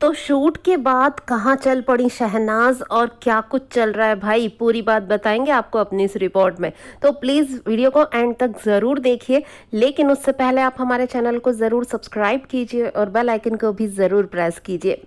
तो शूट के बाद कहाँ चल पड़ी शहनाज और क्या कुछ चल रहा है भाई पूरी बात बताएंगे आपको अपनी इस रिपोर्ट में तो प्लीज़ वीडियो को एंड तक ज़रूर देखिए लेकिन उससे पहले आप हमारे चैनल को ज़रूर सब्सक्राइब कीजिए और बेल आइकन को भी ज़रूर प्रेस कीजिए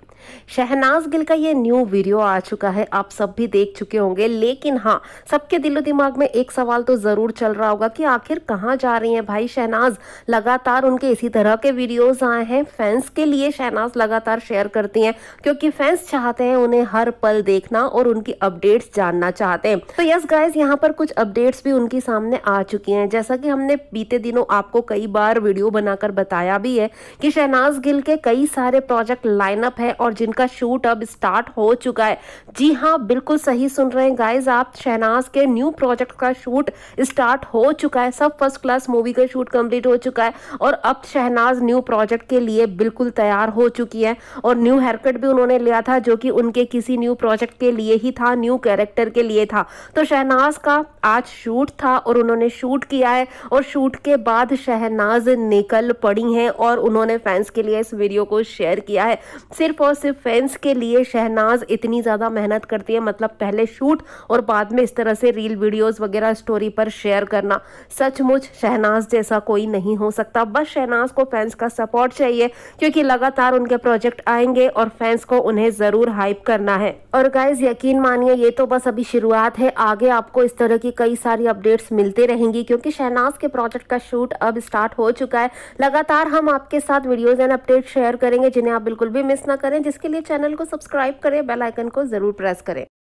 शहनाज गिल का ये न्यू वीडियो आ चुका है आप सब भी देख चुके होंगे लेकिन हाँ सबके दिलो दिमाग में एक सवाल तो ज़रूर चल रहा होगा कि आखिर कहाँ जा रही हैं भाई शहनाज लगातार उनके इसी तरह के वीडियोस आए हैं फैंस के लिए शहनाज लगातार शेयर करती हैं क्योंकि फैंस चाहते हैं उन्हें हर पल देखना और उनकी अपडेट्स जानना चाहते हैं तो यस गाइज यहाँ पर कुछ अपडेट्स भी उनकी सामने आ चुकी है जैसा की हमने बीते दिनों आपको कई बार वीडियो बनाकर बताया भी है कि शहनाज गिल के कई सारे प्रोजेक्ट लाइनअप है और और जिनका शूट अब स्टार्ट हो चुका है जी हाँ बिल्कुल सही सुन रहे हैं गाइज आप शहनाज के न्यू प्रोजेक्ट का शूट स्टार्ट हो चुका है सब फर्स्ट क्लास मूवी का शूट कंप्लीट हो चुका है और अब शहनाज न्यू प्रोजेक्ट के लिए बिल्कुल तैयार हो चुकी है और न्यू हेयरकट भी उन्होंने लिया था जो कि उनके किसी न्यू प्रोजेक्ट के लिए ही था न्यू कैरेक्टर के लिए था तो शहनाज का आज शूट था और उन्होंने शूट किया है और शूट के बाद शहनाज निकल पड़ी हैं और उन्होंने फैंस के लिए इस वीडियो को शेयर किया है सिर्फ और से फैंस के लिए शहनाज इतनी ज़्यादा मेहनत करती है मतलब पहले शूट और बाद में इस तरह से रील वीडियोस वगैरह स्टोरी पर शेयर करना सचमुच शहनाज जैसा कोई नहीं हो सकता बस शहनाज को फैंस का सपोर्ट चाहिए क्योंकि लगातार उनके प्रोजेक्ट आएंगे और फैंस को उन्हें ज़रूर हाइप करना है और गाइज यकीन मानिए ये तो बस अभी शुरुआत है आगे आपको इस तरह की कई सारी अपडेट्स मिलती रहेंगी क्योंकि शहनाज के प्रोजेक्ट का शूट अब स्टार्ट हो चुका है लगातार हम आपके साथ वीडियोज एंड अपडेट शेयर करेंगे जिन्हें आप बिल्कुल भी मिस ना करें जिसके लिए चैनल को सब्सक्राइब करें बेल आइकन को जरूर प्रेस करें